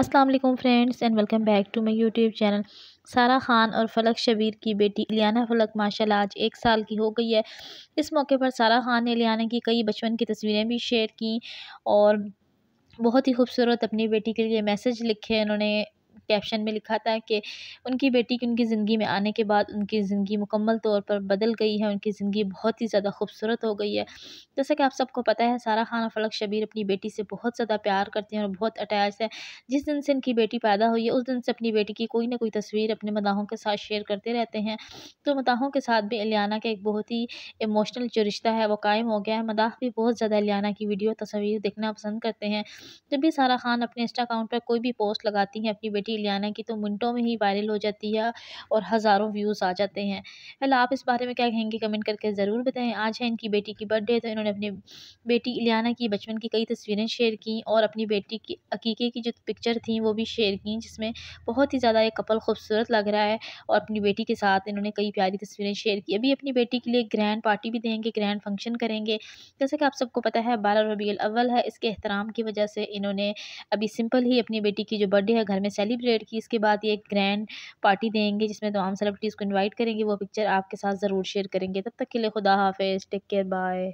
अस्सलाम वालेकुम friends and welcome back to my YouTube channel Sara Khan और फलक शबीर की बेटी इलियाना फलक माशाल्लाह आज एक साल की हो गई है इस मौके पर सारा खान ने इलियाना की कई बचपन की तस्वीरें भी शेयर की और बहुत ही खूबसूरत अपनी बेटी के लिए मैसेज लिखे उन्होंने कैप्शन में लिखा था कि उनकी बेटी की उनकी ज़िंदगी में आने के बाद उनकी ज़िंदगी मुकम्मल तौर पर बदल गई है उनकी ज़िंदगी बहुत ही ज़्यादा खूबसूरत हो गई है जैसा कि आप सबको पता है सारा खान और फलक शबीर अपनी बेटी से बहुत ज़्यादा प्यार करते हैं और बहुत अटैच है जिस दिन से इनकी बेटी पैदा हुई है उस दिन से अपनी बेटी की कोई ना कोई तस्वीर अपने मदाहों के साथ शेयर करते रहते हैं तो मदाहों के साथ भी अलियाना का एक बहुत ही इमोशनल जो रिश्ता है वो कायम हो गया है मदाह भी बहुत ज़्यादा अलियाना की वीडियो तस्वीर देखना पसंद करते हैं जब भी सारा खान अपने इंस्टा अकाउंट पर कोई भी पोस्ट लगाती हैं अपनी बेटी की इलियाना की तो मिनटों में ही वायरल हो जाती है और हज़ारों व्यूज़ आ जाते हैं पहले आप इस बारे में क्या कहेंगे कमेंट करके ज़रूर बताएं आज है इनकी बेटी की बर्थडे तो इन्होंने अपनी बेटी इलियाना की बचपन की कई तस्वीरें शेयर की और अपनी बेटी की अकीके की जो पिक्चर थी वो भी शेयर की जिसमें बहुत ही ज़्यादा एक कपल खूबसूरत लग रहा है और अपनी बेटी के साथ इन्होंने कई प्यारी तस्वीरें शेयर की अभी अपनी बेटी के लिए ग्रैंड पार्टी भी देंगे ग्रैंड फंक्शन करेंगे जैसे कि आप सबको पता है बारह रबी अव्वल है इसके एहतराम की वजह से इन्होंने अभी सिंपल ही अपनी बेटी की जो बर्थडे है घर में सेलिब्रेट सेलिब्रेट की इसके बाद ये एक ग्रैंड पार्टी देंगे जिसमें तमाम सेलिब्रिटीज़ को इनवाइट करेंगे वो पिक्चर आपके साथ ज़रूर शेयर करेंगे तब तक के लिए खुदा हाफिज़ टेक केयर बाय